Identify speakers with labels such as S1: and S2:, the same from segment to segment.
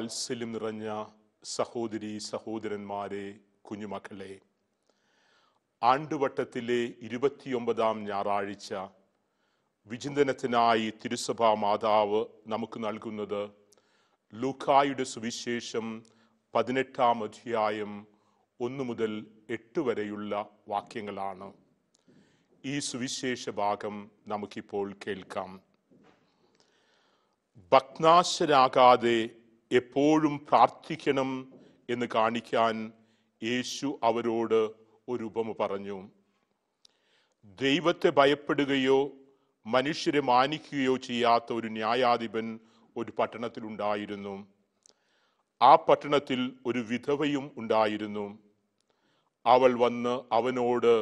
S1: വാത്സല്യം നിറഞ്ഞ സഹോദരി സഹോദരന്മാരെ കുഞ്ഞുമക്കളെ ആണ്ടുവട്ടത്തിലെ ഇരുപത്തിയൊമ്പതാം ഞായറാഴ്ച വിചിന്തനത്തിനായി തിരുസഭാ മാതാവ് നമുക്ക് നൽകുന്നത് ലൂക്കായുടെ സുവിശേഷം പതിനെട്ടാം അധ്യായം ഒന്നു മുതൽ എട്ട് വരെയുള്ള വാക്യങ്ങളാണ് ഈ സുവിശേഷ ഭാഗം നമുക്കിപ്പോൾ കേൾക്കാം ഭക്നാശരാകാതെ എപ്പോഴും പ്രാർത്ഥിക്കണം എന്ന് കാണിക്കാൻ യേശു അവരോട് ഒരു ഉപമ പറഞ്ഞു ദൈവത്തെ ഭയപ്പെടുകയോ മനുഷ്യരെ മാനിക്കുകയോ ചെയ്യാത്ത ഒരു ന്യായാധിപൻ ഒരു പട്ടണത്തിലുണ്ടായിരുന്നു ആ പട്ടണത്തിൽ ഒരു വിധവയും ഉണ്ടായിരുന്നു അവൾ വന്ന് അവനോട്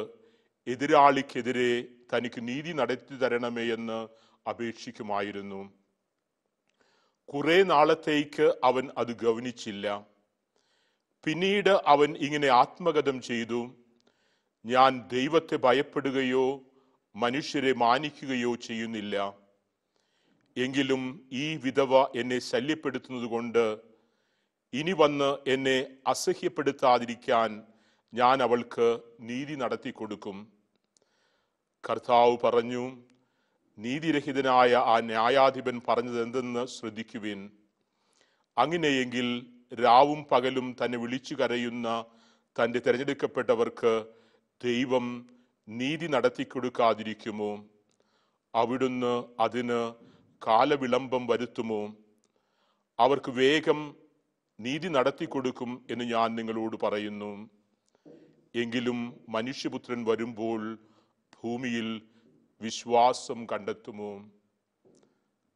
S1: എതിരാളിക്കെതിരെ തനിക്ക് നീതി നടത്തി തരണമേ എന്ന് അപേക്ഷിക്കുമായിരുന്നു കുറെ നാളത്തേക്ക് അവൻ അത് ഗവനിച്ചില്ല പിന്നീട് അവൻ ഇങ്ങനെ ആത്മഗതം ചെയ്തു ഞാൻ ദൈവത്തെ ഭയപ്പെടുകയോ മനുഷ്യരെ മാനിക്കുകയോ ചെയ്യുന്നില്ല എങ്കിലും ഈ വിധവ എന്നെ ശല്യപ്പെടുത്തുന്നത് കൊണ്ട് ഇനി വന്ന് എന്നെ അസഹ്യപ്പെടുത്താതിരിക്കാൻ ഞാൻ അവൾക്ക് നീതി നടത്തി കൊടുക്കും കർത്താവ് പറഞ്ഞു നീതിരഹിതനായ ആ ന്യായാധിപൻ പറഞ്ഞത് എന്തെന്ന് ശ്രദ്ധിക്കുവിൻ അങ്ങനെയെങ്കിൽ രാവും പകലും തന്നെ വിളിച്ചു കരയുന്ന തൻ്റെ തിരഞ്ഞെടുക്കപ്പെട്ടവർക്ക് ദൈവം നീതി നടത്തിക്കൊടുക്കാതിരിക്കുമോ അവിടുന്ന് അതിന് കാലവിളംബം വരുത്തുമോ അവർക്ക് വേഗം നീതി നടത്തിക്കൊടുക്കും എന്ന് ഞാൻ നിങ്ങളോട് പറയുന്നു എങ്കിലും മനുഷ്യപുത്രൻ വരുമ്പോൾ ഭൂമിയിൽ വിശ്വാസം കണ്ടെത്തുമോ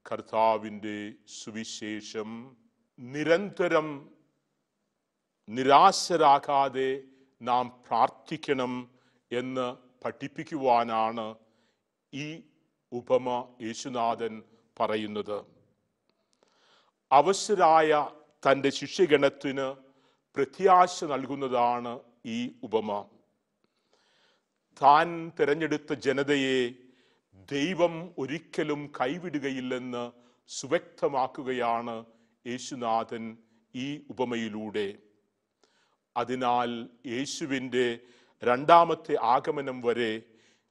S1: കർത്താവിൻ്റെ സുവിശേഷം നിരന്തരം നിരാശരാകാതെ നാം പ്രാർത്ഥിക്കണം എന്ന് പഠിപ്പിക്കുവാനാണ് ഈ ഉപമ യേശുനാഥൻ പറയുന്നത് അവശരായ തൻ്റെ ശിഷ്യഗണത്തിന് പ്രത്യാശ നൽകുന്നതാണ് ഈ ഉപമ താൻ തിരഞ്ഞെടുത്ത ജനതയെ ദൈവം ഒരിക്കലും കൈവിടുകയില്ലെന്ന് സുവ്യക്തമാക്കുകയാണ് യേശുനാഥൻ ഈ ഉപമയിലൂടെ അതിനാൽ യേശുവിൻ്റെ രണ്ടാമത്തെ ആഗമനം വരെ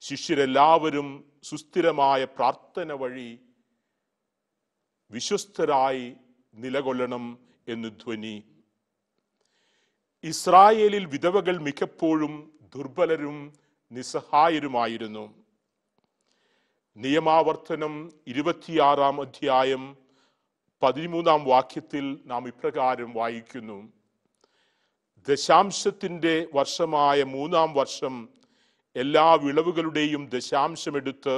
S1: ശിഷ്യരെല്ലാവരും സുസ്ഥിരമായ പ്രാർത്ഥന വഴി വിശ്വസ്തരായി നിലകൊള്ളണം എന്ന് ധ്വനി ഇസ്രായേലിൽ വിധവകൾ മിക്കപ്പോഴും ദുർബലരും നിസ്സഹായരുമായിരുന്നു നിയമാവർത്തനം ഇരുപത്തിയാറാം അധ്യായം പതിമൂന്നാം വാക്യത്തിൽ നാം ഇപ്രകാരം വായിക്കുന്നു ദശാംശത്തിൻ്റെ വർഷമായ മൂന്നാം വർഷം എല്ലാ വിളവുകളുടെയും ദശാംശമെടുത്ത്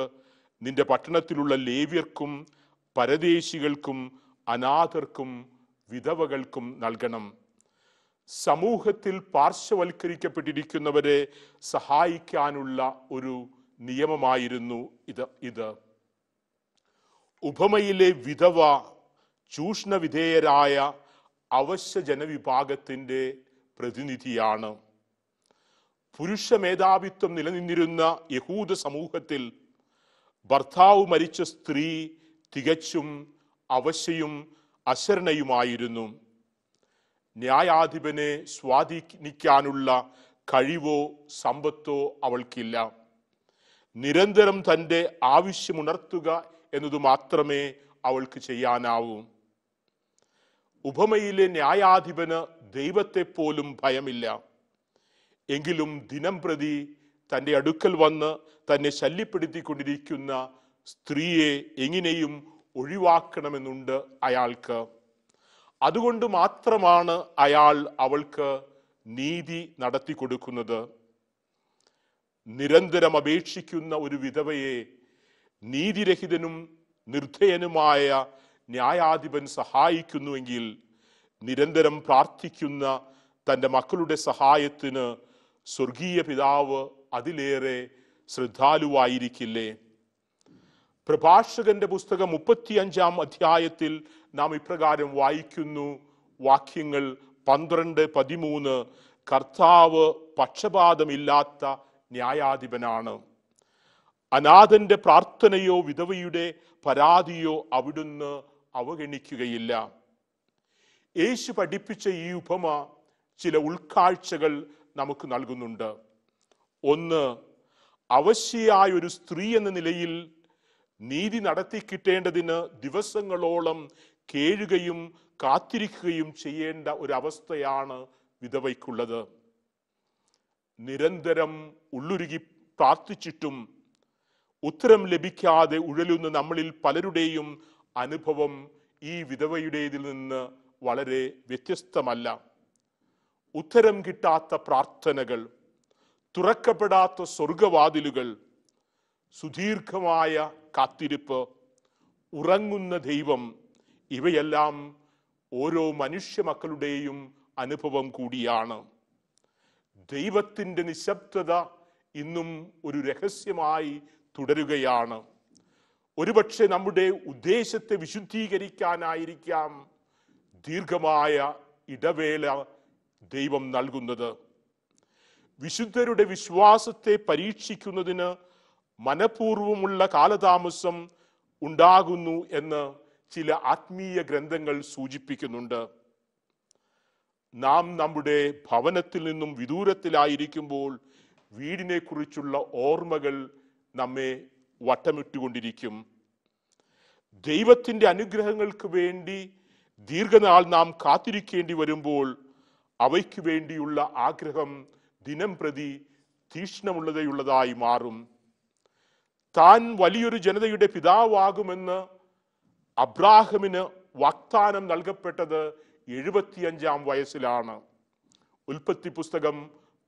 S1: നിന്റെ പട്ടണത്തിലുള്ള ലേവ്യർക്കും പരദേശികൾക്കും അനാഥർക്കും വിധവകൾക്കും നൽകണം സമൂഹത്തിൽ പാർശ്വവൽക്കരിക്കപ്പെട്ടിരിക്കുന്നവരെ സഹായിക്കാനുള്ള ഒരു നിയമമായിരുന്നു ഇത് ഇത് ഉപമയിലെ വിധവ ചൂഷണവിധേയരായ അവശ്യ ജനവിഭാഗത്തിൻ്റെ പ്രതിനിധിയാണ് പുരുഷ മേധാവിത്വം നിലനിന്നിരുന്ന യഹൂദ സമൂഹത്തിൽ ഭർത്താവ് മരിച്ച സ്ത്രീ തികച്ചും അവശ്യയും അശരണയുമായിരുന്നു ന്യായാധിപനെ സ്വാധീനിക്കാനുള്ള കഴിവോ സമ്പത്തോ അവൾക്കില്ല നിരന്തരം തൻ്റെ ആവശ്യമുണർത്തുക എന്നതു മാത്രമേ അവൾക്ക് ചെയ്യാനാവൂ ഉപമയിലെ ന്യായാധിപന് ദൈവത്തെ പോലും ഭയമില്ല എങ്കിലും ദിനം പ്രതി തൻ്റെ അടുക്കൽ വന്ന് തന്നെ ശല്യപ്പെടുത്തിക്കൊണ്ടിരിക്കുന്ന സ്ത്രീയെ എങ്ങനെയും ഒഴിവാക്കണമെന്നുണ്ട് അയാൾക്ക് അതുകൊണ്ട് മാത്രമാണ് അയാൾ അവൾക്ക് നീതി നടത്തി കൊടുക്കുന്നത് നിരന്തരം അപേക്ഷിക്കുന്ന ഒരു വിധവയെ നീതിരഹിതനും നിർദ്ധയനുമായ ന്യായാധിപൻ സഹായിക്കുന്നുവെങ്കിൽ നിരന്തരം പ്രാർത്ഥിക്കുന്ന തൻ്റെ മക്കളുടെ സഹായത്തിന് സ്വർഗീയ പിതാവ് അതിലേറെ ശ്രദ്ധാലുവായിരിക്കില്ലേ പ്രഭാഷകന്റെ പുസ്തകം അഞ്ചാം അധ്യായത്തിൽ നാം ഇപ്രകാരം വായിക്കുന്നു വാക്യങ്ങൾ പന്ത്രണ്ട് പതിമൂന്ന് കർത്താവ് പക്ഷപാതമില്ലാത്ത ന്യായാധിപനാണ് അനാഥന്റെ പ്രാർത്ഥനയോ വിധവയുടെ പരാതിയോ അവിടുന്ന് അവഗണിക്കുകയില്ല യേശു പഠിപ്പിച്ച ഈ ഉപമ ചില ഉൾക്കാഴ്ചകൾ നമുക്ക് നൽകുന്നുണ്ട് ഒന്ന് അവശ്യയായ ഒരു സ്ത്രീ എന്ന നിലയിൽ നീതി നടത്തി കിട്ടേണ്ടതിന് ദിവസങ്ങളോളം കേഴുകയും കാത്തിരിക്കുകയും ചെയ്യേണ്ട ഒരവസ്ഥയാണ് വിധവയ്ക്കുള്ളത് നിരന്തരം ഉള്ളുരുകി പ്രാർത്ഥിച്ചിട്ടും ഉത്തരം ലഭിക്കാതെ ഉഴലുന്ന നമ്മളിൽ പലരുടെയും അനുഭവം ഈ വിധവയുടേതിൽ നിന്ന് വളരെ വ്യത്യസ്തമല്ല ഉത്തരം കിട്ടാത്ത പ്രാർത്ഥനകൾ തുറക്കപ്പെടാത്ത സ്വർഗവാതിലുകൾ സുദീർഘമായ കാത്തിരിപ്പ് ഉറങ്ങുന്ന ദൈവം ഇവയെല്ലാം ഓരോ മനുഷ്യ മക്കളുടെയും അനുഭവം കൂടിയാണ് ദൈവത്തിൻ്റെ നിശബ്ദത ഇന്നും ഒരു രഹസ്യമായി തുടരുകയാണ് ഒരുപക്ഷെ നമ്മുടെ ഉദ്ദേശത്തെ വിശുദ്ധീകരിക്കാനായിരിക്കാം ദീർഘമായ ഇടവേള ദൈവം നൽകുന്നത് വിശുദ്ധരുടെ വിശ്വാസത്തെ പരീക്ഷിക്കുന്നതിന് മനഃപൂർവമുള്ള കാലതാമസം ഉണ്ടാകുന്നു എന്ന് ചില ആത്മീയ ഗ്രന്ഥങ്ങൾ സൂചിപ്പിക്കുന്നുണ്ട് നാം നമ്മുടെ ഭവനത്തിൽ നിന്നും വിദൂരത്തിലായിരിക്കുമ്പോൾ വീടിനെക്കുറിച്ചുള്ള ഓർമ്മകൾ നമ്മെ വട്ടമിട്ടുകൊണ്ടിരിക്കും ദൈവത്തിൻ്റെ അനുഗ്രഹങ്ങൾക്ക് വേണ്ടി ദീർഘനാൾ നാം കാത്തിരിക്കേണ്ടി വരുമ്പോൾ അവയ്ക്ക് വേണ്ടിയുള്ള ആഗ്രഹം ദിനം പ്രതി തീക്ഷ്ണമുള്ളതയുള്ളതായി മാറും താൻ വലിയൊരു ജനതയുടെ പിതാവാകുമെന്ന് അബ്രാഹമിന് വാഗ്ദാനം നൽകപ്പെട്ടത് എഴുപത്തിയഞ്ചാം വയസ്സിലാണ് ഉൽപ്പത്തി പുസ്തകം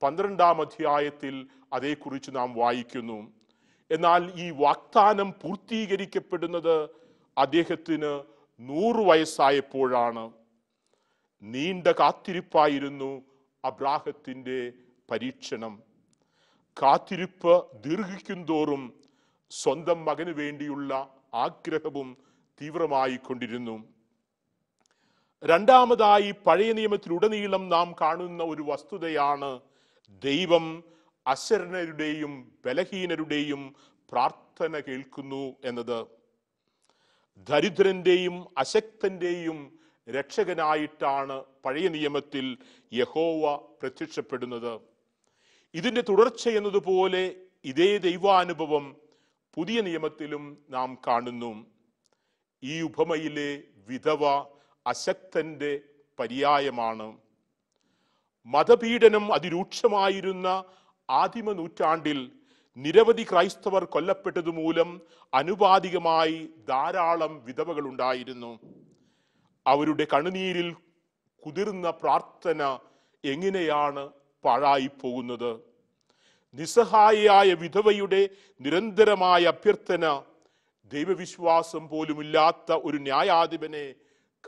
S1: പന്ത്രണ്ടാം അധ്യായത്തിൽ അതേക്കുറിച്ച് നാം വായിക്കുന്നു എന്നാൽ ഈ വാഗ്ദാനം പൂർത്തീകരിക്കപ്പെടുന്നത് അദ്ദേഹത്തിന് നൂറ് വയസ്സായപ്പോഴാണ് നീണ്ട കാത്തിരിപ്പായിരുന്നു അബ്രാഹത്തിൻ്റെ പരീക്ഷണം കാത്തിരിപ്പ് ദീർഘിക്കും തോറും സ്വന്തം മകന് വേണ്ടിയുള്ള ആഗ്രഹവും തീവ്രമായിക്കൊണ്ടിരുന്നു രണ്ടാമതായി പഴയ നിയമത്തിലുടനീളം നാം കാണുന്ന ഒരു വസ്തുതയാണ് ദൈവം അശരണരുടെയും ബലഹീനരുടെയും പ്രാർത്ഥന കേൾക്കുന്നു എന്നത് ദരിദ്രന്റെയും അശക്തന്റെയും രക്ഷകനായിട്ടാണ് പഴയ നിയമത്തിൽ യഹോവ പ്രത്യക്ഷപ്പെടുന്നത് ഇതിന്റെ തുടർച്ച എന്നതുപോലെ ഇതേ ദൈവാനുഭവം പുതിയ നിയമത്തിലും നാം കാണുന്നു ഈ ഉപമയിലെ വിധവ അശക്തന്റെ പര്യായമാണ് മതപീഡനം അതിരൂക്ഷമായിരുന്ന ആദിമ നൂറ്റാണ്ടിൽ നിരവധി ക്രൈസ്തവർ കൊല്ലപ്പെട്ടതുമൂലം അനുപാതികമായി ധാരാളം വിധവകൾ ഉണ്ടായിരുന്നു അവരുടെ കണുനീരിൽ കുതിർന്ന പ്രാർത്ഥന എങ്ങനെയാണ് പാഴായിപ്പോകുന്നത് നിസ്സഹായയായ വിധവയുടെ നിരന്തരമായ അഭ്യർത്ഥന ദൈവവിശ്വാസം പോലുമില്ലാത്ത ഒരു ന്യായാധിപനെ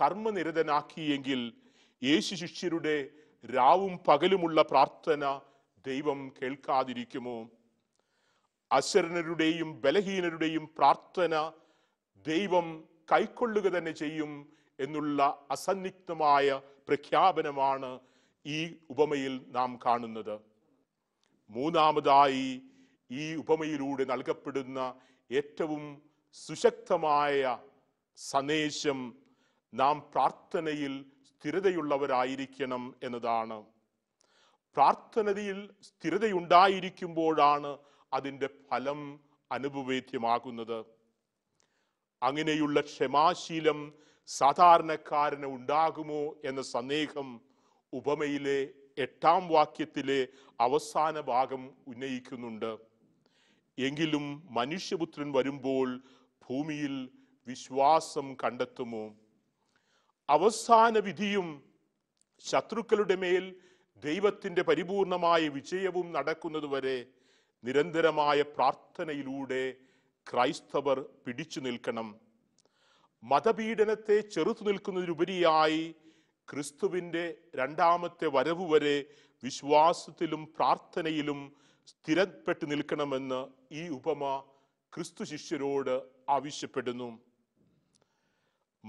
S1: കർമ്മനിരതനാക്കിയെങ്കിൽ യേശു ശിഷ്യരുടെ രാവും പകലുമുള്ള പ്രാർത്ഥന ദൈവം കേൾക്കാതിരിക്കുമോ അശരണരുടെയും ബലഹീനരുടെയും പ്രാർത്ഥന ദൈവം കൈക്കൊള്ളുക തന്നെ ചെയ്യും എന്നുള്ള അസന്നിഗ്ധമായ പ്രഖ്യാപനമാണ് ഈ ഉപമയിൽ നാം കാണുന്നത് മൂന്നാമതായി ഈ ഉപമയിലൂടെ നൽകപ്പെടുന്ന ഏറ്റവും സുശക്തമായ സന്ദേശം നാം പ്രാർത്ഥനയിൽ സ്ഥിരതയുള്ളവരായിരിക്കണം എന്നതാണ് പ്രാർത്ഥനയിൽ സ്ഥിരതയുണ്ടായിരിക്കുമ്പോഴാണ് അതിൻ്റെ ഫലം അനുഭവേദ്യമാകുന്നത് അങ്ങനെയുള്ള ക്ഷമാശീലം സാധാരണക്കാരന് ഉണ്ടാകുമോ എന്ന സന്ദേഹം ഉപമയിലെ എട്ടാം വാക്യത്തിലെ അവസാന ഭാഗം ഉന്നയിക്കുന്നുണ്ട് എങ്കിലും മനുഷ്യപുത്രൻ വരുമ്പോൾ ഭൂമിയിൽ വിശ്വാസം കണ്ടെത്തുമോ അവസാന വിധിയും ശത്രുക്കളുടെ മേൽ ദൈവത്തിൻ്റെ പരിപൂർണമായ വിജയവും നടക്കുന്നതുവരെ നിരന്തരമായ പ്രാർത്ഥനയിലൂടെ ക്രൈസ്തവർ പിടിച്ചു നിൽക്കണം മതപീഡനത്തെ ചെറുത്തു നിൽക്കുന്നതിനുപരിയായി ക്രിസ്തുവിൻ്റെ രണ്ടാമത്തെ വരവ് വരെ വിശ്വാസത്തിലും പ്രാർത്ഥനയിലും സ്ഥിരപ്പെട്ടു നിൽക്കണമെന്ന് ഈ ഉപമ ക്രിസ്തു ശിഷ്യരോട് ആവശ്യപ്പെടുന്നു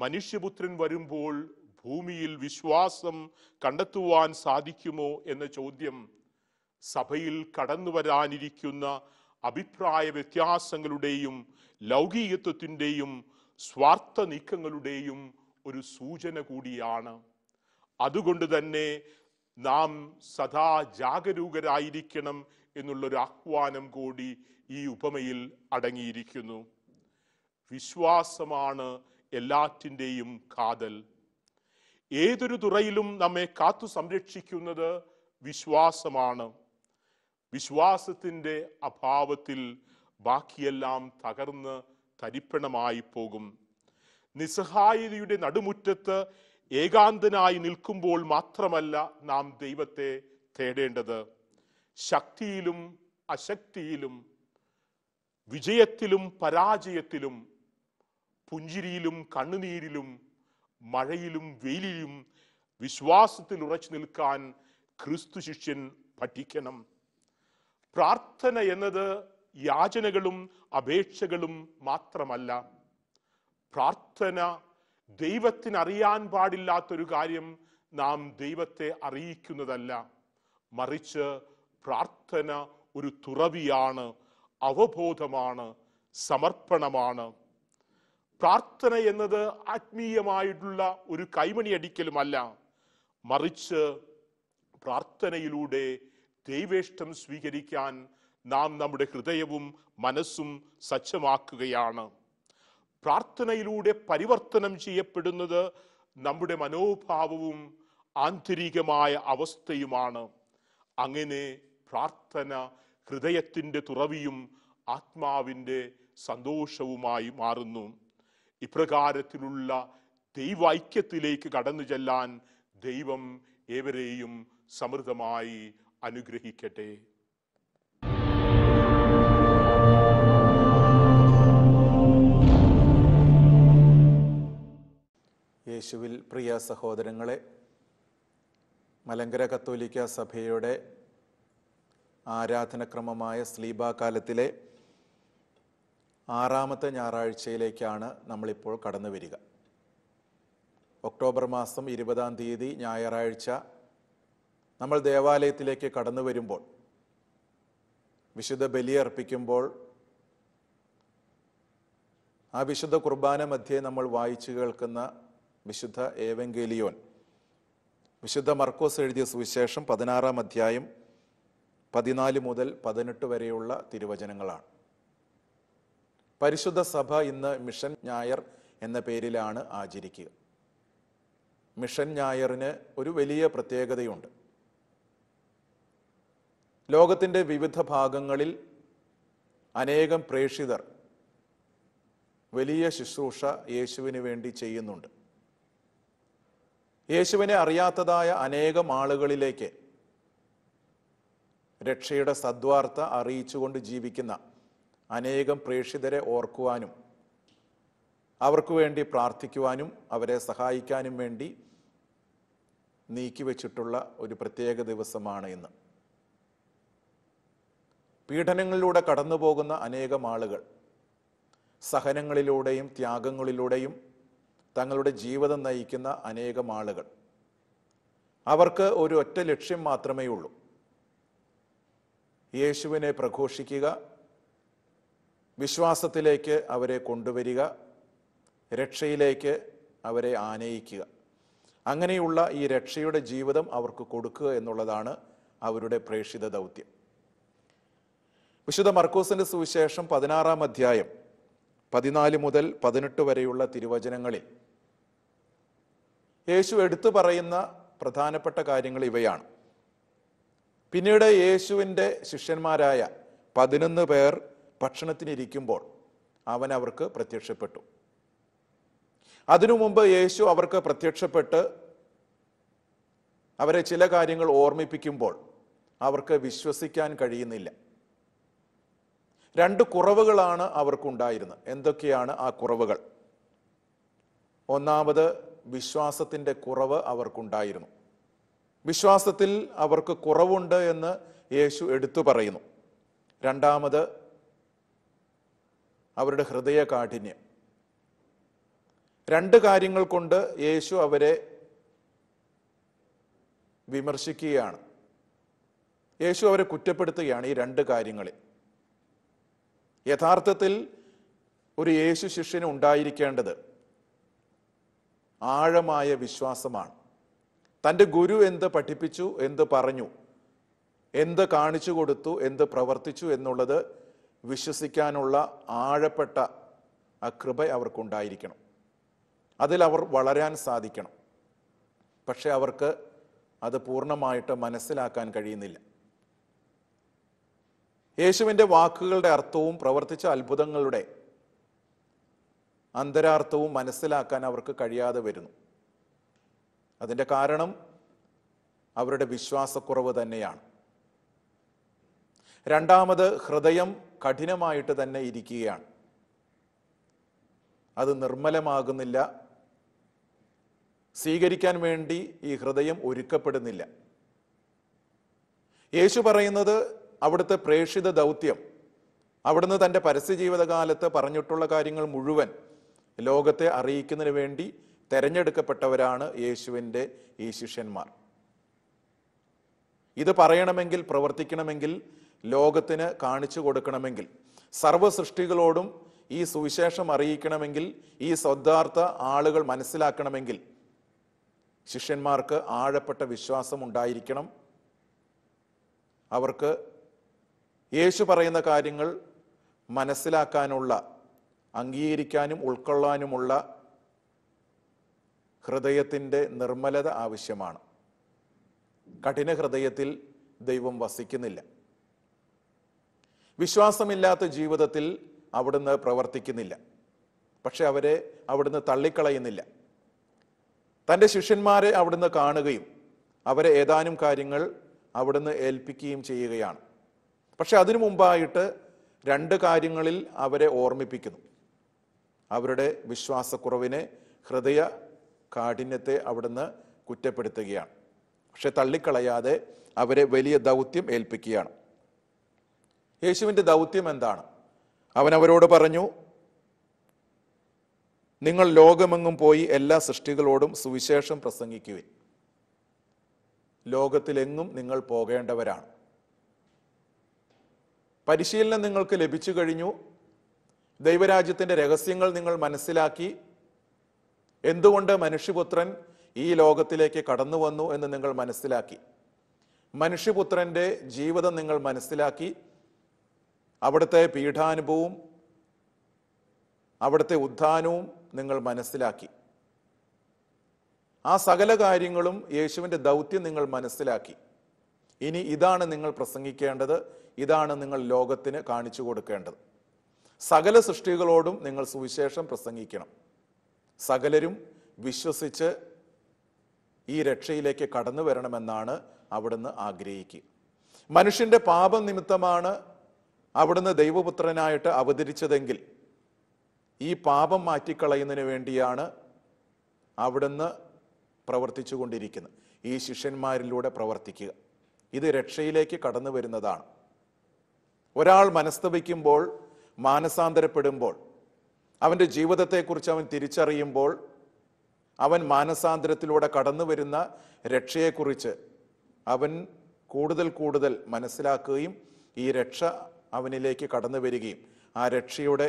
S1: മനുഷ്യപുത്രൻ വരുമ്പോൾ ഭൂമിയിൽ വിശ്വാസം കണ്ടെത്തുവാൻ സാധിക്കുമോ എന്ന ചോദ്യം സഭയിൽ കടന്നു വരാനിരിക്കുന്ന അഭിപ്രായ വ്യത്യാസങ്ങളുടെയും ലൗകികത്വത്തിൻ്റെയും സ്വാർത്ഥ നീക്കങ്ങളുടെയും ഒരു സൂചന കൂടിയാണ് അതുകൊണ്ട് തന്നെ നാം സദാ ജാഗരൂകരായിരിക്കണം എന്നുള്ളൊരു ആഹ്വാനം കൂടി ഈ ഉപമയിൽ അടങ്ങിയിരിക്കുന്നു വിശ്വാസമാണ് എല്ലാറ്റിൻ്റെയും കാതൽ ഏതൊരു തുറയിലും നമ്മെ കാത്തു സംരക്ഷിക്കുന്നത് വിശ്വാസമാണ് വിശ്വാസത്തിൻ്റെ അഭാവത്തിൽ ബാക്കിയെല്ലാം തകർന്ന് തരിപ്പണമായി പോകും നിസ്സഹായതയുടെ നടുമുറ്റത്ത് ഏകാന്തനായി നിൽക്കുമ്പോൾ മാത്രമല്ല നാം ദൈവത്തെ തേടേണ്ടത് ശക്തിയിലും അശക്തിയിലും വിജയത്തിലും പരാജയത്തിലും പുഞ്ചിരിയിലും കണ്ണുനീരിലും മഴയിലും വെയിലിലും വിശ്വാസത്തിൽ ഉറച്ചു നിൽക്കാൻ ക്രിസ്തു ശിഷ്യൻ പഠിക്കണം പ്രാർത്ഥന എന്നത് യാചനകളും അപേക്ഷകളും മാത്രമല്ല പ്രാർത്ഥന ദൈവത്തിന് അറിയാൻ പാടില്ലാത്തൊരു കാര്യം നാം ദൈവത്തെ അറിയിക്കുന്നതല്ല മറിച്ച് പ്രാർത്ഥന ഒരു തുറവിയാണ് അവബോധമാണ് സമർപ്പണമാണ് പ്രാർത്ഥന എന്നത് ആത്മീയമായിട്ടുള്ള ഒരു കൈമണി അടിക്കലുമല്ല മറിച്ച് പ്രാർത്ഥനയിലൂടെ ദൈവേഷ്ടം സ്വീകരിക്കാൻ നാം നമ്മുടെ ഹൃദയവും മനസ്സും സജ്ജമാക്കുകയാണ് പ്രാർത്ഥനയിലൂടെ പരിവർത്തനം ചെയ്യപ്പെടുന്നത് നമ്മുടെ മനോഭാവവും ആന്തരികമായ അവസ്ഥയുമാണ് അങ്ങനെ പ്രാർത്ഥന ഹൃദയത്തിൻ്റെ തുറവിയും ആത്മാവിൻ്റെ സന്തോഷവുമായി മാറുന്നു ഇപ്രകാരത്തിലുള്ള ദൈവൈക്യത്തിലേക്ക് കടന്നു ചെല്ലാൻ ദൈവം ഏവരെയും സമൃദ്ധമായി അനുഗ്രഹിക്കട്ടെ
S2: യേശുവിൽ പ്രിയ സഹോദരങ്ങളെ മലങ്കര കത്തോലിക്ക സഭയുടെ ആരാധനക്രമമായ സ്ലീബാകാലത്തിലെ ആറാമത്തെ ഞായറാഴ്ചയിലേക്കാണ് നമ്മളിപ്പോൾ കടന്നു വരിക ഒക്ടോബർ മാസം ഇരുപതാം തീയതി ഞായറാഴ്ച നമ്മൾ ദേവാലയത്തിലേക്ക് കടന്നു വരുമ്പോൾ വിശുദ്ധ ബലി അർപ്പിക്കുമ്പോൾ ആ വിശുദ്ധ കുർബാന മധ്യേ നമ്മൾ വായിച്ചു കേൾക്കുന്ന വിശുദ്ധ ഏവങ്കേലിയോൻ വിശുദ്ധ മർക്കോസ് എഴുതിയ സുവിശേഷം പതിനാറാം അധ്യായം പതിനാല് മുതൽ പതിനെട്ട് വരെയുള്ള തിരുവചനങ്ങളാണ് പരിശുദ്ധ സഭ ഇന്ന് മിഷൻ ഞായർ എന്ന പേരിലാണ് ആചരിക്കുക മിഷൻ ഞായറിന് ഒരു വലിയ പ്രത്യേകതയുണ്ട് ലോകത്തിൻ്റെ വിവിധ ഭാഗങ്ങളിൽ അനേകം പ്രേക്ഷിതർ വലിയ ശുശ്രൂഷ യേശുവിന് വേണ്ടി ചെയ്യുന്നുണ്ട് യേശുവിനെ അറിയാത്തതായ അനേകം ആളുകളിലേക്ക് രക്ഷയുടെ സദ്വാർത്ത അറിയിച്ചുകൊണ്ട് ജീവിക്കുന്ന അനേകം പ്രേക്ഷിതരെ ഓർക്കുവാനും അവർക്ക് വേണ്ടി പ്രാർത്ഥിക്കുവാനും അവരെ സഹായിക്കാനും വേണ്ടി നീക്കിവെച്ചിട്ടുള്ള ഒരു പ്രത്യേക ദിവസമാണ് ഇന്ന് പീഡനങ്ങളിലൂടെ കടന്നു പോകുന്ന അനേകം ആളുകൾ സഹനങ്ങളിലൂടെയും ത്യാഗങ്ങളിലൂടെയും തങ്ങളുടെ ജീവിതം നയിക്കുന്ന അനേകം ആളുകൾ അവർക്ക് ഒരു ഒറ്റ ലക്ഷ്യം മാത്രമേ ഉള്ളൂ യേശുവിനെ പ്രഘോഷിക്കുക വിശ്വാസത്തിലേക്ക് അവരെ കൊണ്ടുവരിക രക്ഷയിലേക്ക് അവരെ ആനയിക്കുക അങ്ങനെയുള്ള ഈ രക്ഷയുടെ ജീവിതം അവർക്ക് കൊടുക്കുക എന്നുള്ളതാണ് അവരുടെ പ്രേഷിത ദൗത്യം വിശുദ്ധ മർക്കോസിൻ്റെ സുവിശേഷം പതിനാറാം അധ്യായം പതിനാല് മുതൽ പതിനെട്ട് വരെയുള്ള തിരുവചനങ്ങളിൽ യേശു എടുത്തു പറയുന്ന പ്രധാനപ്പെട്ട കാര്യങ്ങൾ ഇവയാണ് പിന്നീട് യേശുവിൻ്റെ ശിഷ്യന്മാരായ പതിനൊന്ന് പേർ ഭക്ഷണത്തിനിരിക്കുമ്പോൾ അവൻ അവർക്ക് പ്രത്യക്ഷപ്പെട്ടു അതിനു മുമ്പ് യേശു അവർക്ക് പ്രത്യക്ഷപ്പെട്ട് അവരെ ചില കാര്യങ്ങൾ ഓർമ്മിപ്പിക്കുമ്പോൾ അവർക്ക് വിശ്വസിക്കാൻ കഴിയുന്നില്ല രണ്ട് കുറവുകളാണ് അവർക്കുണ്ടായിരുന്നത് എന്തൊക്കെയാണ് ആ കുറവുകൾ ഒന്നാമത് വിശ്വാസത്തിൻ്റെ കുറവ് അവർക്കുണ്ടായിരുന്നു വിശ്വാസത്തിൽ അവർക്ക് കുറവുണ്ട് എന്ന് യേശു എടുത്തു പറയുന്നു രണ്ടാമത് അവരുടെ ഹൃദയ കാഠിന്യം രണ്ട് കാര്യങ്ങൾ കൊണ്ട് യേശു അവരെ വിമർശിക്കുകയാണ് യേശു അവരെ കുറ്റപ്പെടുത്തുകയാണ് ഈ രണ്ട് കാര്യങ്ങളിൽ യഥാർത്ഥത്തിൽ ഒരു യേശു ശിഷ്യന് ഉണ്ടായിരിക്കേണ്ടത് ആഴമായ വിശ്വാസമാണ് തൻ്റെ ഗുരു എന്ത് പഠിപ്പിച്ചു എന്ത് പറഞ്ഞു എന്ത് കാണിച്ചു കൊടുത്തു എന്ത് പ്രവർത്തിച്ചു എന്നുള്ളത് വിശ്വസിക്കാനുള്ള ആഴപ്പെട്ട ആ കൃപ അവർക്കുണ്ടായിരിക്കണം അവർ വളരാൻ സാധിക്കണം പക്ഷെ അവർക്ക് അത് പൂർണ്ണമായിട്ട് മനസ്സിലാക്കാൻ കഴിയുന്നില്ല യേശുവിൻ്റെ വാക്കുകളുടെ അർത്ഥവും പ്രവർത്തിച്ച അത്ഭുതങ്ങളുടെ അന്തരാർത്ഥവും മനസ്സിലാക്കാൻ അവർക്ക് കഴിയാതെ വരുന്നു അതിൻ്റെ കാരണം അവരുടെ വിശ്വാസക്കുറവ് തന്നെയാണ് രണ്ടാമത് ഹൃദയം കഠിനമായിട്ട് തന്നെ ഇരിക്കുകയാണ് അത് നിർമ്മലമാകുന്നില്ല സ്വീകരിക്കാൻ വേണ്ടി ഈ ഹൃദയം ഒരുക്കപ്പെടുന്നില്ല യേശു പറയുന്നത് അവിടുത്തെ പ്രേഷിത ദൗത്യം അവിടുന്ന് തൻ്റെ പരസ്യ ജീവിതകാലത്ത് പറഞ്ഞിട്ടുള്ള കാര്യങ്ങൾ മുഴുവൻ ലോകത്തെ അറിയിക്കുന്നതിന് വേണ്ടി തെരഞ്ഞെടുക്കപ്പെട്ടവരാണ് യേശുവിൻ്റെ ഈ ശിഷ്യന്മാർ ഇത് പറയണമെങ്കിൽ പ്രവർത്തിക്കണമെങ്കിൽ ലോകത്തിന് കാണിച്ചു കൊടുക്കണമെങ്കിൽ സർവ്വ സൃഷ്ടികളോടും ഈ സുവിശേഷം അറിയിക്കണമെങ്കിൽ ഈ സ്വദ്ധാർത്ഥ ആളുകൾ മനസ്സിലാക്കണമെങ്കിൽ ശിഷ്യന്മാർക്ക് ആഴപ്പെട്ട വിശ്വാസം ഉണ്ടായിരിക്കണം അവർക്ക് യേശു പറയുന്ന കാര്യങ്ങൾ മനസ്സിലാക്കാനുള്ള അംഗീകരിക്കാനും ഉൾക്കൊള്ളാനുമുള്ള ഹൃദയത്തിൻ്റെ നിർമ്മലത ആവശ്യമാണ് കഠിന ഹൃദയത്തിൽ ദൈവം വസിക്കുന്നില്ല വിശ്വാസമില്ലാത്ത ജീവിതത്തിൽ അവിടുന്ന് പ്രവർത്തിക്കുന്നില്ല പക്ഷെ അവരെ അവിടുന്ന് തള്ളിക്കളയുന്നില്ല തൻ്റെ ശിഷ്യന്മാരെ അവിടുന്ന് കാണുകയും അവരെ ഏതാനും കാര്യങ്ങൾ അവിടുന്ന് ഏൽപ്പിക്കുകയും ചെയ്യുകയാണ് പക്ഷെ അതിനു മുമ്പായിട്ട് രണ്ട് കാര്യങ്ങളിൽ അവരെ ഓർമ്മിപ്പിക്കുന്നു അവരുടെ വിശ്വാസക്കുറവിനെ ഹൃദയ കാഠിന്യത്തെ അവിടുന്ന് കുറ്റപ്പെടുത്തുകയാണ് പക്ഷെ തള്ളിക്കളയാതെ അവരെ വലിയ ദൗത്യം ഏൽപ്പിക്കുകയാണ് യേശുവിൻ്റെ ദൗത്യം എന്താണ് അവൻ അവരോട് പറഞ്ഞു നിങ്ങൾ ലോകമെങ്ങും പോയി എല്ലാ സൃഷ്ടികളോടും സുവിശേഷം പ്രസംഗിക്കുവിൻ ലോകത്തിലെങ്ങും നിങ്ങൾ പോകേണ്ടവരാണ് പരിശീലനം നിങ്ങൾക്ക് ലഭിച്ചു കഴിഞ്ഞു ദൈവരാജ്യത്തിൻ്റെ രഹസ്യങ്ങൾ നിങ്ങൾ മനസ്സിലാക്കി എന്തുകൊണ്ട് മനുഷ്യപുത്രൻ ഈ ലോകത്തിലേക്ക് കടന്നു വന്നു എന്ന് നിങ്ങൾ മനസ്സിലാക്കി മനുഷ്യപുത്രൻ്റെ ജീവിതം നിങ്ങൾ മനസ്സിലാക്കി അവിടുത്തെ പീഠാനുഭവവും അവിടുത്തെ ഉദ്ധാനവും നിങ്ങൾ മനസ്സിലാക്കി ആ സകല കാര്യങ്ങളും യേശുവിൻ്റെ ദൗത്യം നിങ്ങൾ മനസ്സിലാക്കി ഇനി ഇതാണ് നിങ്ങൾ പ്രസംഗിക്കേണ്ടത് ഇതാണ് നിങ്ങൾ ലോകത്തിന് കാണിച്ചു കൊടുക്കേണ്ടത് സകല സൃഷ്ടികളോടും നിങ്ങൾ സുവിശേഷം പ്രസംഗിക്കണം സകലരും വിശ്വസിച്ച് ഈ രക്ഷയിലേക്ക് കടന്നു വരണമെന്നാണ് അവിടുന്ന് ആഗ്രഹിക്കുക മനുഷ്യൻ്റെ പാപം നിമിത്തമാണ് അവിടുന്ന് ദൈവപുത്രനായിട്ട് അവതരിച്ചതെങ്കിൽ ഈ പാപം മാറ്റിക്കളയുന്നതിന് വേണ്ടിയാണ് അവിടുന്ന് പ്രവർത്തിച്ചു കൊണ്ടിരിക്കുന്നത് ഈ ശിഷ്യന്മാരിലൂടെ പ്രവർത്തിക്കുക ഇത് രക്ഷയിലേക്ക് കടന്നു വരുന്നതാണ് ഒരാൾ മനസ്തപിക്കുമ്പോൾ മാനസാന്തരപ്പെടുമ്പോൾ അവൻ്റെ ജീവിതത്തെക്കുറിച്ച് അവൻ തിരിച്ചറിയുമ്പോൾ അവൻ മാനസാന്തരത്തിലൂടെ കടന്നു വരുന്ന രക്ഷയെക്കുറിച്ച് അവൻ കൂടുതൽ കൂടുതൽ മനസ്സിലാക്കുകയും ഈ രക്ഷ അവനിലേക്ക് കടന്നു വരികയും ആ രക്ഷയുടെ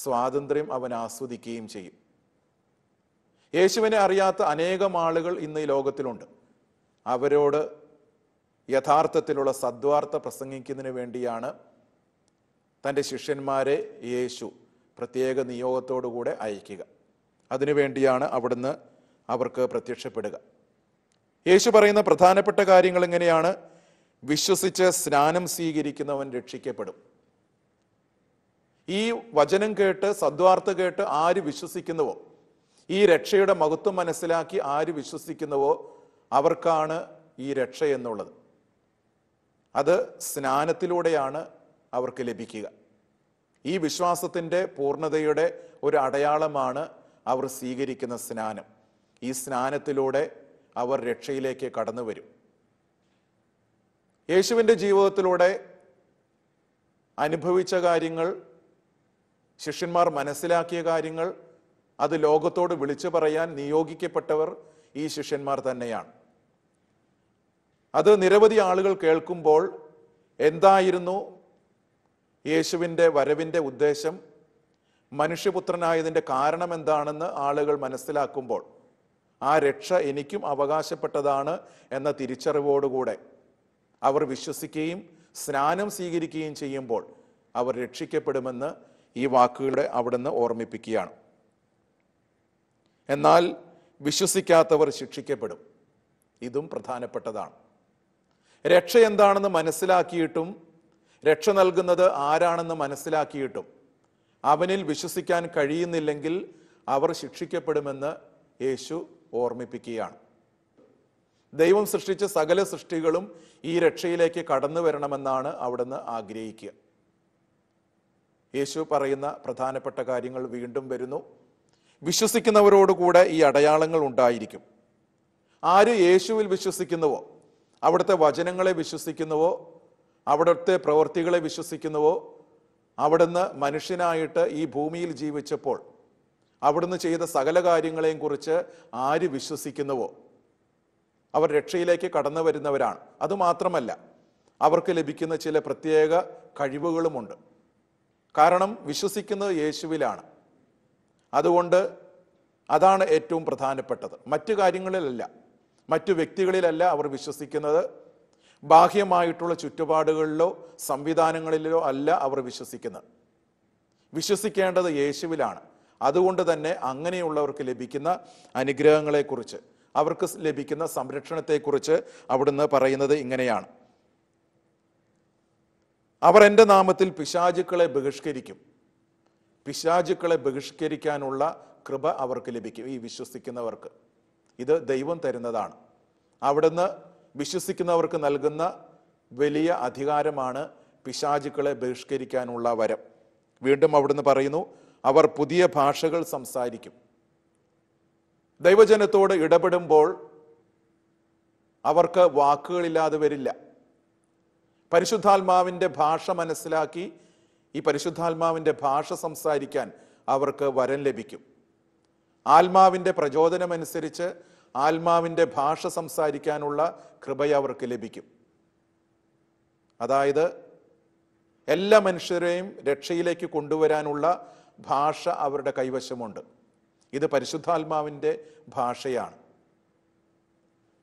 S2: സ്വാതന്ത്ര്യം അവൻ ആസ്വദിക്കുകയും ചെയ്യും യേശുവിനെ അറിയാത്ത അനേകം ആളുകൾ ഇന്ന് ഈ ലോകത്തിലുണ്ട് അവരോട് യഥാർത്ഥത്തിലുള്ള സദ്വാർത്ത പ്രസംഗിക്കുന്നതിന് വേണ്ടിയാണ് തൻ്റെ ശിഷ്യന്മാരെ യേശു പ്രത്യേക നിയോഗത്തോടുകൂടെ അയക്കുക അതിനുവേണ്ടിയാണ് അവിടുന്ന് അവർക്ക് പ്രത്യക്ഷപ്പെടുക യേശു പറയുന്ന പ്രധാനപ്പെട്ട കാര്യങ്ങൾ എങ്ങനെയാണ് വിശ്വസിച്ച് സ്നാനം സ്വീകരിക്കുന്നവൻ രക്ഷിക്കപ്പെടും ഈ വചനം കേട്ട് സദ്വാർത്ത കേട്ട് ആര് വിശ്വസിക്കുന്നുവോ ഈ രക്ഷയുടെ മഹത്വം മനസ്സിലാക്കി ആര് വിശ്വസിക്കുന്നുവോ അവർക്കാണ് ഈ രക്ഷ എന്നുള്ളത് അത് സ്നാനത്തിലൂടെയാണ് അവർക്ക് ലഭിക്കുക ഈ വിശ്വാസത്തിൻ്റെ പൂർണ്ണതയുടെ ഒരു അടയാളമാണ് അവർ സ്വീകരിക്കുന്ന സ്നാനം ഈ സ്നാനത്തിലൂടെ അവർ രക്ഷയിലേക്ക് കടന്നു വരും യേശുവിൻ്റെ ജീവിതത്തിലൂടെ അനുഭവിച്ച കാര്യങ്ങൾ ശിഷ്യന്മാർ മനസ്സിലാക്കിയ കാര്യങ്ങൾ അത് ലോകത്തോട് വിളിച്ചു പറയാൻ നിയോഗിക്കപ്പെട്ടവർ ഈ ശിഷ്യന്മാർ തന്നെയാണ് അത് നിരവധി ആളുകൾ കേൾക്കുമ്പോൾ എന്തായിരുന്നു യേശുവിൻ്റെ വരവിൻ്റെ ഉദ്ദേശം മനുഷ്യപുത്രനായതിൻ്റെ കാരണം എന്താണെന്ന് ആളുകൾ മനസ്സിലാക്കുമ്പോൾ ആ രക്ഷ എനിക്കും അവകാശപ്പെട്ടതാണ് എന്ന തിരിച്ചറിവോടുകൂടെ അവർ വിശ്വസിക്കുകയും സ്നാനം സ്വീകരിക്കുകയും ചെയ്യുമ്പോൾ അവർ രക്ഷിക്കപ്പെടുമെന്ന് ഈ വാക്കുകളെ അവിടുന്ന് ഓർമ്മിപ്പിക്കുകയാണ് എന്നാൽ വിശ്വസിക്കാത്തവർ ശിക്ഷിക്കപ്പെടും ഇതും പ്രധാനപ്പെട്ടതാണ് രക്ഷ എന്താണെന്ന് മനസ്സിലാക്കിയിട്ടും രക്ഷ നൽകുന്നത് ആരാണെന്ന് മനസ്സിലാക്കിയിട്ടും അവനിൽ വിശ്വസിക്കാൻ കഴിയുന്നില്ലെങ്കിൽ അവർ ശിക്ഷിക്കപ്പെടുമെന്ന് യേശു ഓർമ്മിപ്പിക്കുകയാണ് ദൈവം സൃഷ്ടിച്ച സകല സൃഷ്ടികളും ഈ രക്ഷയിലേക്ക് കടന്നു വരണമെന്നാണ് അവിടുന്ന് ആഗ്രഹിക്കുക യേശു പറയുന്ന പ്രധാനപ്പെട്ട കാര്യങ്ങൾ വീണ്ടും വരുന്നു വിശ്വസിക്കുന്നവരോടുകൂടെ ഈ അടയാളങ്ങൾ ഉണ്ടായിരിക്കും ആര് യേശുവിൽ വിശ്വസിക്കുന്നുവോ അവിടുത്തെ വചനങ്ങളെ വിശ്വസിക്കുന്നുവോ അവിടുത്തെ പ്രവൃത്തികളെ വിശ്വസിക്കുന്നുവോ അവിടുന്ന് മനുഷ്യനായിട്ട് ഈ ഭൂമിയിൽ ജീവിച്ചപ്പോൾ അവിടുന്ന് ചെയ്ത സകല കാര്യങ്ങളെയും കുറിച്ച് ആര് വിശ്വസിക്കുന്നുവോ അവർ രക്ഷയിലേക്ക് കടന്നു വരുന്നവരാണ് അതുമാത്രമല്ല അവർക്ക് ലഭിക്കുന്ന ചില പ്രത്യേക കഴിവുകളുമുണ്ട് കാരണം വിശ്വസിക്കുന്നത് യേശുവിലാണ് അതുകൊണ്ട് അതാണ് ഏറ്റവും പ്രധാനപ്പെട്ടത് മറ്റു കാര്യങ്ങളിലല്ല മറ്റു വ്യക്തികളിലല്ല അവർ വിശ്വസിക്കുന്നത് ബാഹ്യമായിട്ടുള്ള ചുറ്റുപാടുകളിലോ സംവിധാനങ്ങളിലോ അല്ല അവർ വിശ്വസിക്കുന്നത് വിശ്വസിക്കേണ്ടത് യേശുവിലാണ് അതുകൊണ്ട് തന്നെ അങ്ങനെയുള്ളവർക്ക് ലഭിക്കുന്ന അനുഗ്രഹങ്ങളെക്കുറിച്ച് അവർക്ക് ലഭിക്കുന്ന സംരക്ഷണത്തെക്കുറിച്ച് അവിടുന്ന് പറയുന്നത് ഇങ്ങനെയാണ് അവർ എൻ്റെ നാമത്തിൽ പിശാചുക്കളെ ബഹിഷ്കരിക്കും പിശാചുക്കളെ ബഹിഷ്കരിക്കാനുള്ള കൃപ അവർക്ക് ലഭിക്കും ഈ വിശ്വസിക്കുന്നവർക്ക് ഇത് ദൈവം തരുന്നതാണ് അവിടുന്ന് വിശ്വസിക്കുന്നവർക്ക് നൽകുന്ന വലിയ അധികാരമാണ് പിശാചുക്കളെ ബഹിഷ്കരിക്കാനുള്ള വരം വീണ്ടും അവിടുന്ന് പറയുന്നു അവർ പുതിയ ഭാഷകൾ സംസാരിക്കും ദൈവജനത്തോട് ഇടപെടുമ്പോൾ അവർക്ക് വാക്കുകളില്ലാതെ വരില്ല പരിശുദ്ധാത്മാവിൻ്റെ ഭാഷ മനസ്സിലാക്കി ഈ പരിശുദ്ധാത്മാവിൻ്റെ ഭാഷ സംസാരിക്കാൻ അവർക്ക് വരം ലഭിക്കും ആത്മാവിൻ്റെ പ്രചോദനമനുസരിച്ച് ആത്മാവിൻ്റെ ഭാഷ സംസാരിക്കാനുള്ള കൃപയ അവർക്ക് ലഭിക്കും അതായത് എല്ലാ മനുഷ്യരെയും രക്ഷയിലേക്ക് കൊണ്ടുവരാനുള്ള ഭാഷ അവരുടെ കൈവശമുണ്ട് ഇത് പരിശുദ്ധാത്മാവിൻ്റെ ഭാഷയാണ്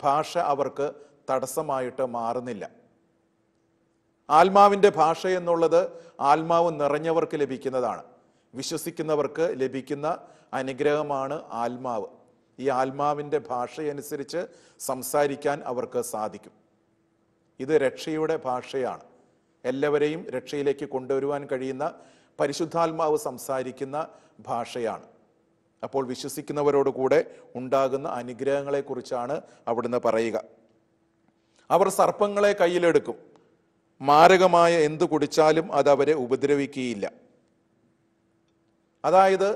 S2: ഭാഷ അവർക്ക് തടസ്സമായിട്ട് മാറുന്നില്ല ആത്മാവിൻ്റെ ഭാഷ എന്നുള്ളത് ആത്മാവ് നിറഞ്ഞവർക്ക് ലഭിക്കുന്നതാണ് വിശ്വസിക്കുന്നവർക്ക് ലഭിക്കുന്ന അനുഗ്രഹമാണ് ആത്മാവ് ഈ ആത്മാവിൻ്റെ ഭാഷയനുസരിച്ച് സംസാരിക്കാൻ അവർക്ക് സാധിക്കും ഇത് രക്ഷയുടെ ഭാഷയാണ് എല്ലാവരെയും രക്ഷയിലേക്ക് കൊണ്ടുവരുവാൻ കഴിയുന്ന പരിശുദ്ധാത്മാവ് സംസാരിക്കുന്ന ഭാഷയാണ് അപ്പോൾ വിശ്വസിക്കുന്നവരോട് കൂടെ ഉണ്ടാകുന്ന അനുഗ്രഹങ്ങളെക്കുറിച്ചാണ് അവിടുന്ന് പറയുക അവർ സർപ്പങ്ങളെ കയ്യിലെടുക്കും മാരകമായ എന്തു കുടിച്ചാലും അത് അവരെ ഉപദ്രവിക്കുകയില്ല അതായത്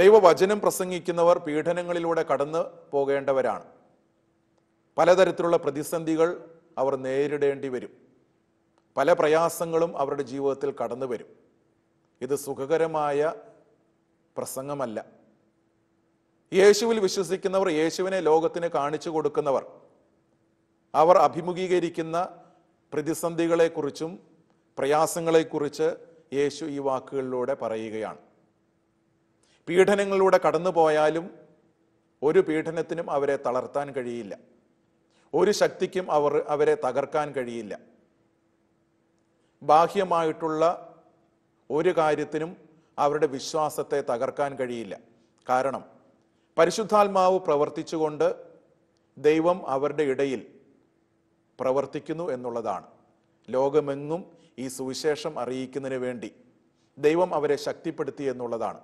S2: ദൈവവചനം പ്രസംഗിക്കുന്നവർ പീഡനങ്ങളിലൂടെ കടന്നു പോകേണ്ടവരാണ് പലതരത്തിലുള്ള പ്രതിസന്ധികൾ അവർ നേരിടേണ്ടി വരും പല പ്രയാസങ്ങളും അവരുടെ ജീവിതത്തിൽ കടന്നു വരും ഇത് സുഖകരമായ പ്രസംഗമല്ല യേശുവിൽ വിശ്വസിക്കുന്നവർ യേശുവിനെ ലോകത്തിന് കാണിച്ചു കൊടുക്കുന്നവർ അവർ അഭിമുഖീകരിക്കുന്ന പ്രതിസന്ധികളെക്കുറിച്ചും പ്രയാസങ്ങളെക്കുറിച്ച് യേശു ഈ വാക്കുകളിലൂടെ പറയുകയാണ് പീഡനങ്ങളിലൂടെ കടന്നു പോയാലും ഒരു പീഡനത്തിനും അവരെ തളർത്താൻ കഴിയില്ല ഒരു ശക്തിക്കും അവർ അവരെ തകർക്കാൻ കഴിയില്ല ബാഹ്യമായിട്ടുള്ള ഒരു കാര്യത്തിനും അവരുടെ വിശ്വാസത്തെ തകർക്കാൻ കഴിയില്ല കാരണം പരിശുദ്ധാത്മാവ് പ്രവർത്തിച്ചുകൊണ്ട് ദൈവം അവരുടെ ഇടയിൽ പ്രവർത്തിക്കുന്നു എന്നുള്ളതാണ് ലോകമെങ്ങും ഈ സുവിശേഷം അറിയിക്കുന്നതിന് വേണ്ടി ദൈവം അവരെ ശക്തിപ്പെടുത്തി എന്നുള്ളതാണ്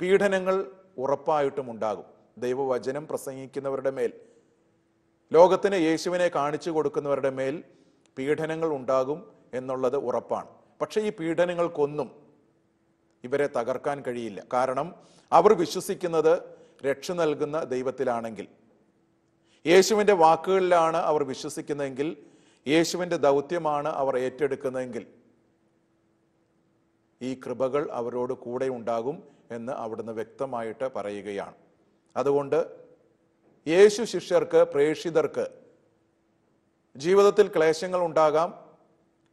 S2: പീഡനങ്ങൾ ഉറപ്പായിട്ടും ഉണ്ടാകും ദൈവവചനം പ്രസംഗിക്കുന്നവരുടെ മേൽ ലോകത്തിന് യേശുവിനെ കാണിച്ചു കൊടുക്കുന്നവരുടെ മേൽ പീഡനങ്ങൾ ഉണ്ടാകും എന്നുള്ളത് ഉറപ്പാണ് പക്ഷേ ഈ പീഡനങ്ങൾക്കൊന്നും ഇവരെ തകർക്കാൻ കഴിയില്ല കാരണം അവർ വിശ്വസിക്കുന്നത് രക്ഷ നൽകുന്ന ദൈവത്തിലാണെങ്കിൽ യേശുവിൻ്റെ വാക്കുകളിലാണ് അവർ വിശ്വസിക്കുന്നതെങ്കിൽ യേശുവിൻ്റെ ദൗത്യമാണ് അവർ ഏറ്റെടുക്കുന്നതെങ്കിൽ ഈ കൃപകൾ അവരോട് കൂടെ ഉണ്ടാകും എന്ന് അവിടുന്ന് വ്യക്തമായിട്ട് പറയുകയാണ് അതുകൊണ്ട് യേശു ശിഷ്യർക്ക് പ്രേക്ഷിതർക്ക് ജീവിതത്തിൽ ക്ലേശങ്ങൾ ഉണ്ടാകാം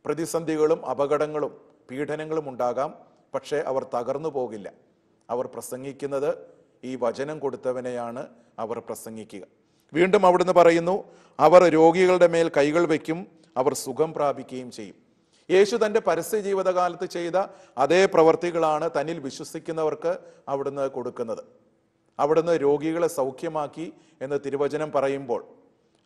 S2: പ്രതിസന്ധികളും അപകടങ്ങളും പീഡനങ്ങളും ഉണ്ടാകാം പക്ഷേ അവർ തകർന്നു പോകില്ല അവർ പ്രസംഗിക്കുന്നത് ഈ വചനം കൊടുത്തവനെയാണ് അവർ പ്രസംഗിക്കുക വീണ്ടും അവിടുന്ന് പറയുന്നു അവർ രോഗികളുടെ മേൽ കൈകൾ വയ്ക്കും അവർ സുഖം പ്രാപിക്കുകയും ചെയ്യും യേശു തൻ്റെ പരസ്യ ജീവിതകാലത്ത് ചെയ്ത അതേ പ്രവർത്തികളാണ് തന്നിൽ വിശ്വസിക്കുന്നവർക്ക് അവിടുന്ന് കൊടുക്കുന്നത് അവിടുന്ന് രോഗികളെ സൗഖ്യമാക്കി എന്ന് തിരുവചനം പറയുമ്പോൾ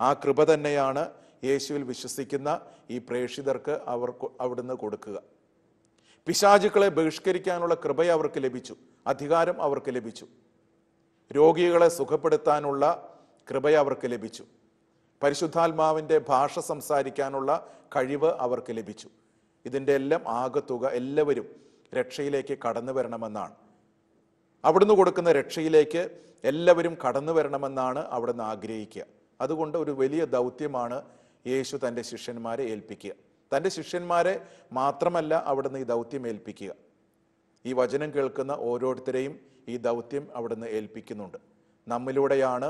S2: ആ കൃപ തന്നെയാണ് യേശുവിൽ വിശ്വസിക്കുന്ന ഈ പ്രേക്ഷിതർക്ക് അവർ അവിടുന്ന് കൊടുക്കുക പിശാചുക്കളെ ബഹിഷ്കരിക്കാനുള്ള കൃപ അവർക്ക് ലഭിച്ചു അധികാരം അവർക്ക് ലഭിച്ചു രോഗികളെ സുഖപ്പെടുത്താനുള്ള കൃപ അവർക്ക് ലഭിച്ചു പരിശുദ്ധാത്മാവിൻ്റെ ഭാഷ സംസാരിക്കാനുള്ള കഴിവ് അവർക്ക് ലഭിച്ചു ഇതിൻ്റെ എല്ലാം ആകത്തുക എല്ലാവരും രക്ഷയിലേക്ക് കടന്നു വരണമെന്നാണ് അവിടുന്ന് കൊടുക്കുന്ന രക്ഷയിലേക്ക് എല്ലാവരും കടന്നു വരണമെന്നാണ് അവിടുന്ന് ആഗ്രഹിക്കുക അതുകൊണ്ട് ഒരു വലിയ ദൗത്യമാണ് യേശു തൻ്റെ ശിഷ്യന്മാരെ ഏൽപ്പിക്കുക തൻ്റെ ശിഷ്യന്മാരെ മാത്രമല്ല അവിടുന്ന് ഈ ദൗത്യം ഏൽപ്പിക്കുക ഈ വചനം കേൾക്കുന്ന ഓരോരുത്തരെയും ഈ ദൗത്യം അവിടുന്ന് ഏൽപ്പിക്കുന്നുണ്ട് നമ്മിലൂടെയാണ്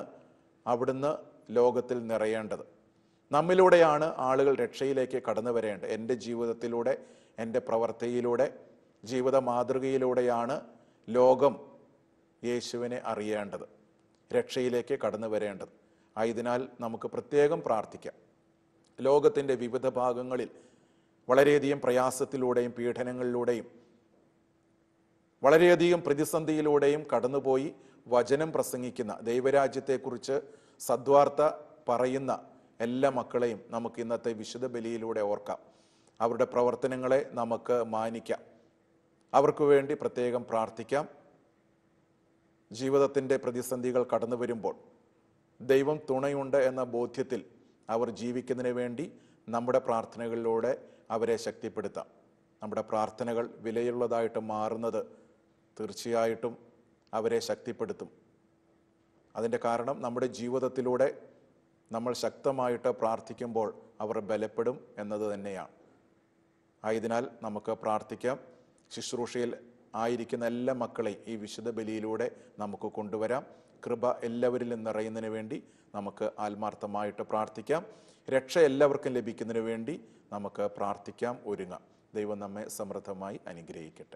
S2: അവിടുന്ന് ലോകത്തിൽ നിറയേണ്ടത് നമ്മിലൂടെയാണ് ആളുകൾ രക്ഷയിലേക്ക് കടന്നു വരേണ്ടത് എൻ്റെ ജീവിതത്തിലൂടെ എൻ്റെ പ്രവർത്തിയിലൂടെ ജീവിത മാതൃകയിലൂടെയാണ് ലോകം യേശുവിനെ അറിയേണ്ടത് രക്ഷയിലേക്ക് കടന്നു വരേണ്ടത് ആയതിനാൽ നമുക്ക് പ്രത്യേകം പ്രാർത്ഥിക്കാം ലോകത്തിൻ്റെ വിവിധ ഭാഗങ്ങളിൽ വളരെയധികം പ്രയാസത്തിലൂടെയും പീഡനങ്ങളിലൂടെയും വളരെയധികം പ്രതിസന്ധിയിലൂടെയും കടന്നുപോയി വചനം പ്രസംഗിക്കുന്ന ദൈവരാജ്യത്തെക്കുറിച്ച് സദ്വാർത്ത പറയുന്ന എല്ലാ മക്കളെയും നമുക്ക് ഇന്നത്തെ വിശുദ്ധ ബലിയിലൂടെ ഓർക്കാം അവരുടെ പ്രവർത്തനങ്ങളെ നമുക്ക് മാനിക്കാം അവർക്ക് വേണ്ടി പ്രത്യേകം പ്രാർത്ഥിക്കാം ജീവിതത്തിൻ്റെ പ്രതിസന്ധികൾ കടന്നു വരുമ്പോൾ ദൈവം തുണയുണ്ട് എന്ന ബോധ്യത്തിൽ അവർ ജീവിക്കുന്നതിന് വേണ്ടി നമ്മുടെ പ്രാർത്ഥനകളിലൂടെ അവരെ ശക്തിപ്പെടുത്താം നമ്മുടെ പ്രാർത്ഥനകൾ വിലയുള്ളതായിട്ട് മാറുന്നത് തീർച്ചയായിട്ടും അവരെ ശക്തിപ്പെടുത്തും അതിൻ്റെ കാരണം നമ്മുടെ ജീവിതത്തിലൂടെ നമ്മൾ ശക്തമായിട്ട് പ്രാർത്ഥിക്കുമ്പോൾ അവർ ബലപ്പെടും എന്നത് തന്നെയാണ് ആയതിനാൽ നമുക്ക് പ്രാർത്ഥിക്കാം ശുശ്രൂഷയിൽ ആയിരിക്കുന്ന എല്ലാ മക്കളെയും ഈ വിശുദ്ധ ബലിയിലൂടെ നമുക്ക് കൊണ്ടുവരാം കൃപ എല്ലാവരിലും നിറയുന്നതിന് വേണ്ടി നമുക്ക് ആത്മാർത്ഥമായിട്ട് പ്രാർത്ഥിക്കാം രക്ഷ എല്ലാവർക്കും ലഭിക്കുന്നതിന് വേണ്ടി നമുക്ക് പ്രാർത്ഥിക്കാം ഒരുങ്ങാം ദൈവം നമ്മെ സമൃദ്ധമായി അനുഗ്രഹിക്കട്ടെ